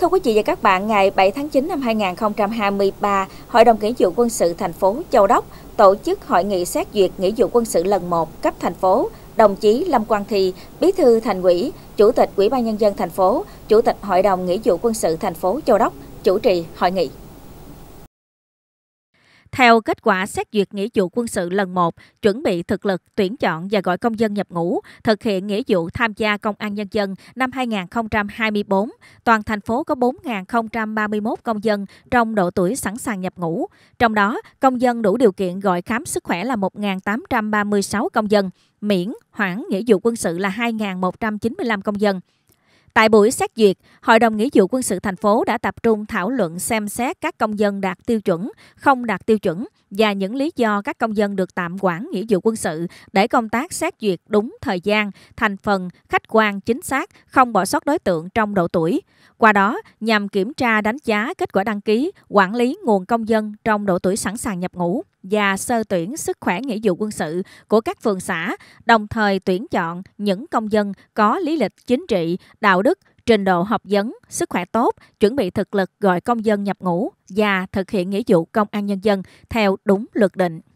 Thưa quý vị và các bạn, ngày 7 tháng 9 năm 2023, Hội đồng Nghĩa vụ quân sự thành phố Châu Đốc tổ chức hội nghị xét duyệt nghĩa vụ quân sự lần 1 cấp thành phố. Đồng chí Lâm Quang Thi, Bí thư Thành ủy, Chủ tịch Ủy ban nhân dân thành phố, Chủ tịch Hội đồng Nghĩa vụ quân sự thành phố Châu Đốc chủ trì hội nghị. Theo kết quả xét duyệt nghĩa vụ quân sự lần 1, chuẩn bị thực lực tuyển chọn và gọi công dân nhập ngũ, thực hiện nghĩa vụ tham gia công an nhân dân năm 2024, toàn thành phố có 4.031 công dân trong độ tuổi sẵn sàng nhập ngũ. Trong đó, công dân đủ điều kiện gọi khám sức khỏe là 1.836 công dân, miễn hoãn nghĩa vụ quân sự là 2.195 công dân. Tại buổi xét duyệt, Hội đồng Nghĩa vụ quân sự thành phố đã tập trung thảo luận xem xét các công dân đạt tiêu chuẩn, không đạt tiêu chuẩn và những lý do các công dân được tạm quản nghĩa vụ quân sự để công tác xét duyệt đúng thời gian, thành phần, khách quan, chính xác, không bỏ sót đối tượng trong độ tuổi. Qua đó, nhằm kiểm tra đánh giá kết quả đăng ký, quản lý nguồn công dân trong độ tuổi sẵn sàng nhập ngũ và sơ tuyển sức khỏe nghĩa vụ quân sự của các phường xã, đồng thời tuyển chọn những công dân có lý lịch chính trị, đạo đức, trình độ học vấn, sức khỏe tốt, chuẩn bị thực lực gọi công dân nhập ngũ và thực hiện nghĩa vụ công an nhân dân theo đúng luật định.